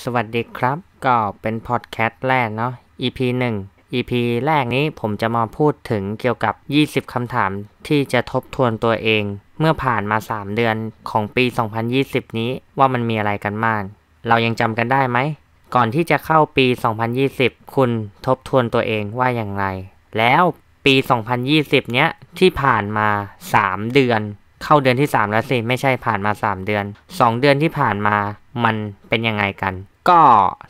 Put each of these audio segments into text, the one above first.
สวัสดีครับ ก็เป็นพอดแคสต์แรกเนาะ EP 1 EP แรกนี้ผมจะมาพูดถึงเกี่ยวกับ 20คำถามที่จะทบทวนตัวเอง เมื่อผ่านมา 3 เดือนของปี 2020 นี้ว่ามันมีอะไรกันบ้างเรายังจำกันได้ไหม ก่อนที่จะเข้าปี 2020 คุณทบทวนตัวเองว่าอย่างไร แล้วปี 2020เนี้ยที่ผ่านมา 3 เดือนเข้าเดือนที่ 3 แล้วสิ ไม่ใช่ผ่านมา 3 เดือน 2 เดือนที่ผ่านมามันเป็นยังไงกัน ก็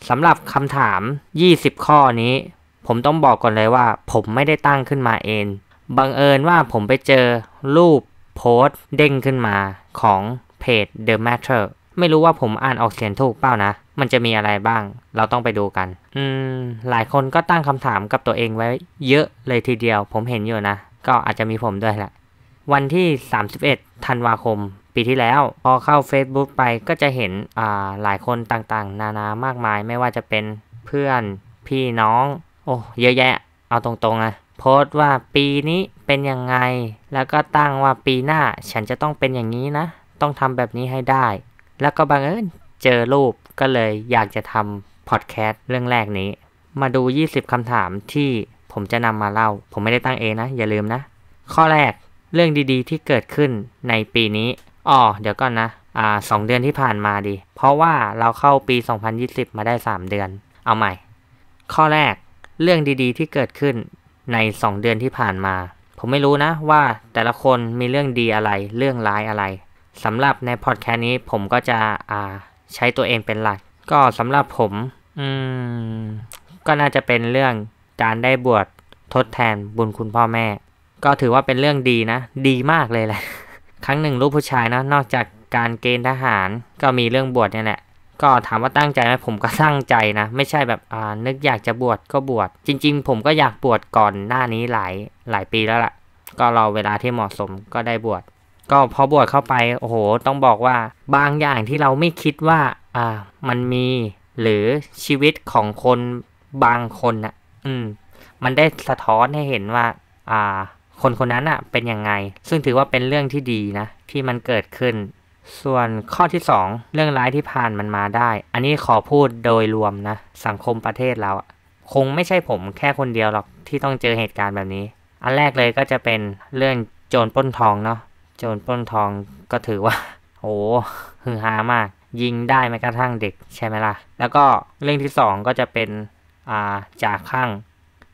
สำหรับคำถาม 20 ข้อนี้ ผมต้องบอกก่อนเลยว่า ผมไม่ได้ตั้งขึ้นมาเอง บังเอิญว่าผมไปเจอรูปโพสต์เด้งขึ้นมาของเพจ The Matter ไม่รู้ว่าผมอ่านออกเสียงถูกเปล่านะ มันจะมีอะไรบ้างเราต้องไปดูกัน อืม หลายคนก็ตั้งคำถามกับตัวเองไว้ เยอะเลยทีเดียวผมเห็นอยู่นะก็อาจจะมีผมด้วยแหละวันที่ 31ธันวาคม ปีที่แล้วพอเข้า Facebook ไปก็จะเห็นหลายคนต่างๆ นานามากมายไม่ว่าจะเป็นเพื่อนพี่น้องโอ้ เยอะแยะ เอาตรง ๆอะโพสต์ว่าปีนี้เป็นยังไง แล้วก็ตั้งว่าปีหน้าฉันจะต้องเป็นอย่างนี้นะ ต้องทำแบบนี้ให้ได้ แล้วก็บังเอิญเจอรูปก็เลยอยากจะทำพอดแคสต์เรื่องแรกนี้ มาดู 20คำถามที่ผมจะนำมาเล่า ผมไม่ได้ตั้งเองนะอย่าลืมนะ ข้อแรกเรื่องดีๆที่เกิดขึ้นในปีนี้อ๋อเดี๋ยวก่อนนะอ่าสองเดือนที่ผ่านมาดี เพราะว่าเราเข้าปี 2020 มาได้ 3 เดือน เอาใหม่ ข้อแรก เรื่องดีๆที่เกิดขึ้นใน 2 เดือนที่ผ่านมา ผมไม่รู้นะว่าแต่ละคนมีเรื่องดีอะไร เรื่องร้ายอะไร สำหรับในพอดแคสต์นี้ผมก็จะอ่าใช้ตัวเองเป็นหลัก ก็สำหรับผมอืมก็น่าจะเป็นเรื่องการได้บวชทดแทนบุญคุณพ่อแม่ก็ถือว่าเป็นเรื่องดีนะ ดีมากเลยแหละ ครั้งหนึ่งลูกผู้ชายนะ นอกจากการเกณฑ์ทหารก็มีเรื่องบวชเนี่ยแหละ ก็ถามว่าตั้งใจไหมผมก็ตั้งใจนะ ไม่ใช่แบบอ่านึกอยากจะบวชก็บวช จริง ๆ ผมก็อยากบวชก่อนหน้านี้หลาย หลายปีแล้วละ่ะ ก็รอเวลาที่เหมาะสมก็ได้บวช ก็พอบวชเข้าไป โอ้โห ต้องบอกว่า บางอย่างที่เราไม่คิดว่าอ่ามันมีหรือชีวิตของคนบางคนน่ะ อืม มันได้สะท้อนให้เห็นว่า อ่าคนคนนั้นอะเป็นยังไง ซึ่งถือว่าเป็นเรื่องที่ดีนะ ที่มันเกิดขึ้น ส่วนข้อที่ 2 เรื่องร้ายที่ผ่านมันมาได้ อันนี้ขอพูดโดยรวมนะ สังคมประเทศเราคงไม่ใช่ผมแค่คนเดียวหรอกที่ต้องเจอเหตุการณ์แบบนี้ อันแรกเลยก็จะเป็นเรื่องโจรปล้นทองเนาะโจรปล้นทองก็ถือว่าโอ้ฮือฮามากยิงได้แม้กระทั่งเด็กใช่ไหมล่ะ แล้วก็เรื่องที่2ก็จะเป็นอ่าจากข้าง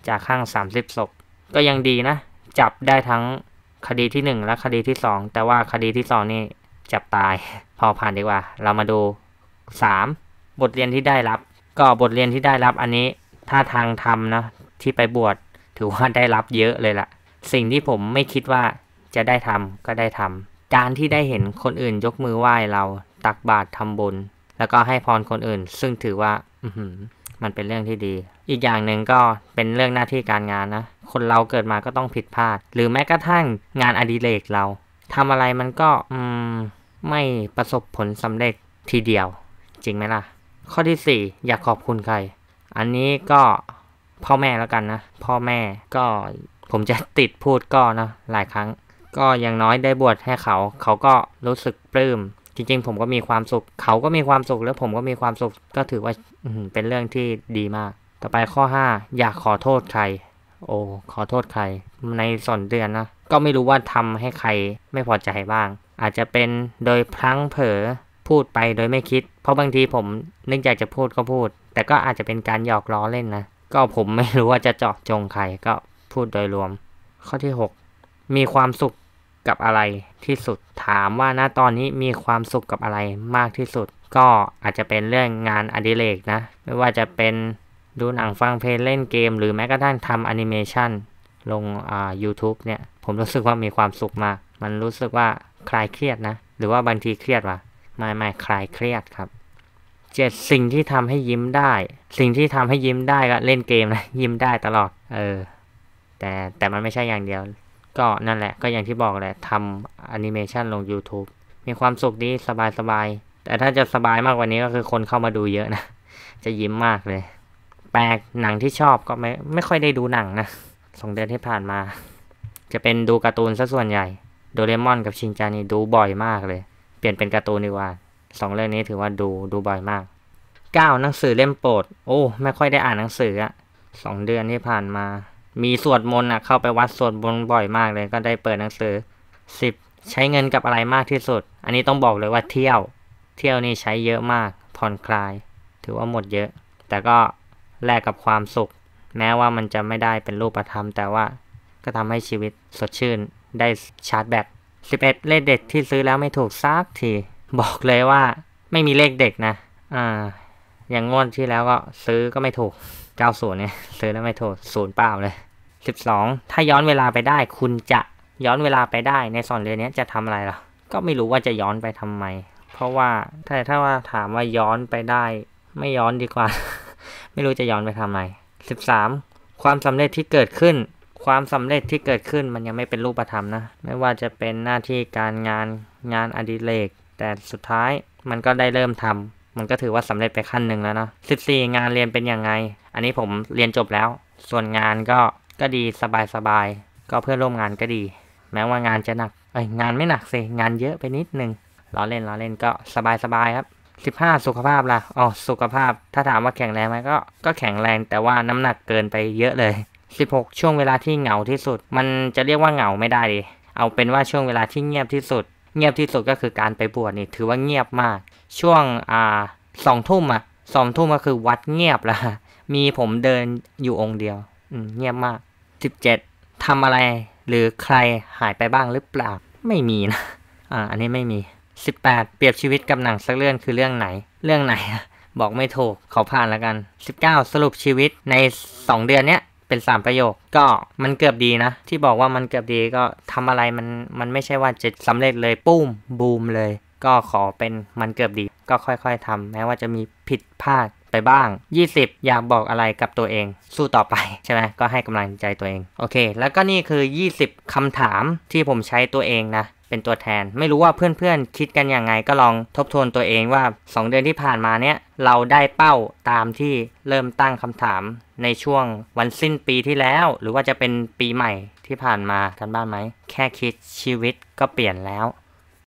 จากข้าง30ศพก็ยังดีนะจับได้ทั้งคดีที่หนึ่ง และคดีที่สอง แต่ว่าคดีที่สองนี่จับตาย พอผ่านดีกว่า เรามาดูสามบทเรียนที่ได้รับ ก็บทเรียนที่ได้รับอันนี้ ถ้าทางทำนะ ที่ไปบวชถือว่าได้รับเยอะเลยละ่ะ สิ่งที่ผมไม่คิดว่าจะได้ทำก็ได้ทำการที่ได้เห็นคนอื่นยกมือไหว้เรา ตักบาตรทำบุญแล้วก็ให้พรคนอื่น ซึ่งถือว่ามันเป็นเรื่องที่ดี อีกอย่างหนึ่งก็เป็นเรื่องหน้าที่การงานนะ คนเราเกิดมาก็ต้องผิดพลาด หรือแม้กระทั่งงานอดิเรกเรา ทำอะไรมันก็อืม ไม่ประสบผลสำเร็จทีเดียวจริงไหมล่ะ ข้อที่ 4 อยากขอบคุณใคร อันนี้ก็พ่อแม่แล้วกันนะพ่อแม่ก็ผมจะติดพูดก็นะหลายครั้ง ก็อย่างน้อยได้บวชให้เขาเขาก็รู้สึกปลื้มจริงๆ ผมก็มีความสุข เขาก็มีความสุขแล้วผมก็มีความสุข ก็ถือว่าเป็นเรื่องที่ดีมาก ต่อไปข้อ 5 อยากขอโทษใคร โอ้ ขอโทษใครในส่วนเดือนนะ ก็ไม่รู้ว่าทำให้ใครไม่พอใจบ้าง อาจจะเป็นโดยพลั้งเผลอพูดไปโดยไม่คิด เพราะบางทีผมนึกอยากจะพูดก็พูด แต่ก็อาจจะเป็นการหยอกล้อเล่นนะก็ผมไม่รู้ว่าจะเจาะจงใครก็พูดโดยรวม ข้อที่ 6 มีความสุขกับอะไรที่สุดถามว่าณตอนนี้มีความสุขกับอะไรมากที่สุด ก็อาจจะเป็นเรื่องงานอดิเรกนะ ไม่ว่าจะเป็นดูหนังฟังเพลงเล่นเกม หรือแม้กระทั่งทำแอนิเมชันลงอ่า u t u b e เนี่ยผมรู้สึกว่ามีความสุขมาก มันรู้สึกว่าคลายเครียดนะ หรือว่าบางทีเครียดวะไม่ไม่คลายเครียดครับเจ็ดสิ่งที่ทำให้ยิ้มได้ สิ่งที่ทำให้ยิ้มได้ก็เล่นเกมนะยิ้มได้ตลอดเออแต่แต่มันไม่ใช่อย่างเดียวก็นั่นแหละก็อย่างที่บอกแหละทำแอนิเมชันลง YouTube มีความสุขดี สบายๆแต่ถ้าจะสบายมากกว่านี้ก็คือคนเข้ามาดูเยอะนะ จะยิ้มมากเลย แปลกหนังที่ชอบก็ไม่ไม่ค่อยได้ดูหนังนะสองเดือนที่ผ่านมาจะเป็นดูการ์ตูนซะส่วนใหญ่โดเรมอนกับชินจานี่ดูบ่อยมากเลย เปลี่ยนเป็นการ์ตูนดีกว่าสองเรื่องนี้ถือว่าดูดูบ่อยมากเก้าหนังสือเล่มโปรดโอ้ ไม่ค่อยได้อ่านหนังสืออะสองเดือนที่ผ่านมามีสวดมนต์นะเข้าไปวัดสวดมนต์บ่อยมากเลยก็ได้เปิดหนังสือสิบใช้เงินกับอะไรมากที่สุด อันนี้ต้องบอกเลยว่าเที่ยวเที่ยวนี่ใช้เยอะมากผ่อนคลายถือว่าหมดเยอะ แต่ก็แลกกับความสุข แม้ว่ามันจะไม่ได้เป็นรูปธรรมแต่ว่าก็ทำให้ชีวิตสดชื่นได้ชาร์จแบต11 เลขเด็ดที่ซื้อแล้วไม่ถูกซักทีบอกเลยว่าไม่มีเลขเด็กนะอ่าอย่างงวดที่แล้วก็ซื้อก็ไม่ถูกเก้าศูนย์เนี่ยซื้อแล้วไม่โทษศูนย์เปล่าเลยสิบสองถ้าย้อนเวลาไปได้คุณจะย้อนเวลาไปได้ ในสอนเรียนนี้จะทำอะไรหรอก็ไม่รู้ว่าจะย้อนไปทำไมเพราะว่าถ้าถ้าว่าถามว่าย้อนไปได้ ไม่ย้อนดีกว่า ไม่รู้จะย้อนไปทำไมสิบสามความสำเร็จที่เกิดขึ้น ความสำเร็จที่เกิดขึ้นมันยังไม่เป็นรูปธรรมนะไม่ว่าจะเป็นหน้าที่การงานงานอดิเรกแต่สุดท้ายมันก็ได้เริ่มทำมันก็ถือว่าสำเร็จไปขั้นหนึ่งแล้วเนาะี่งานเรียนเป็นยังไง อันนี้ผมเรียนจบแล้ว ส่วนงานก็ก็ดีสบายสบาย ก็เพื่อนร่วมงานก็ดี แม้ว่างานจะหนักเอ้ยงานไม่หนักสิ งานเยอะไปนิดนึงล้อเล่นล้อเล่นก็สบายสบายครับสิบห้าสุขภาพล่ะอ๋อสุขภาพ ถ้าถามว่าแข็งแรงไหมก็ก็แข็งแรงแต่ว่าน้ำหนักเกินไปเยอะเลย 16 ช่วงเวลาที่เหงาที่สุด มันจะเรียกว่าเหงาไม่ได้ดิเอาเป็นว่าช่วงเวลาที่เงียบที่สุดเงียบที่สุดก็คือการไปบวชนี่ถือว่าเงียบมาก ช่วงอ่าสองทุ่มอ่ะสองทุ่มก็คือวัดเงียบละมีผมเดินอยู่องค์เดียวอืเงียบมากสิบเจ็ดทำอะไรหรือใครหายไปบ้างหรือเปล่าไม่มีนะอ่าอันนี้ไม่มีสิบแปดเปรียบชีวิตกับหนังสักเรื่องคือเรื่องไหน เรื่องไหน บอกไม่ถูกขอผ่านแล้วกันสิบเก้าสรุปชีวิตในสองเดือนเนี้ยเป็นสามประโยค ก็มันเกือบดีนะ ที่บอกว่ามันเกือบดีก็ทำอะไรมันมันไม่ใช่ว่าจะสำเร็จเลยปุ้ม บูมเลย ก็ขอเป็นมันเกือบดี ก็ค่อยๆทำแม้ว่าจะมีผิดพลาดไปบ้าง 20 อยากบอกอะไรกับตัวเอง สู้ต่อไปใช่ไหมก็ให้กำลังใจตัวเอง โอเค แล้วก็นี่คือ 20 คำถามที่ผมใช้ตัวเองนะเป็นตัวแทนไม่รู้ว่าเพื่อนๆคิดกันยังไงก็ลองทบทวนตัวเองว่า 2 เดือนที่ผ่านมาเนี้ยเราได้เป้าตามที่เริ่มตั้งคำถามในช่วงวันสิ้นปีที่แล้ว หรือว่าจะเป็นปีใหม่ที่ผ่านมากันบ้างไหม แค่คิดชีวิตก็เปลี่ยนแล้ว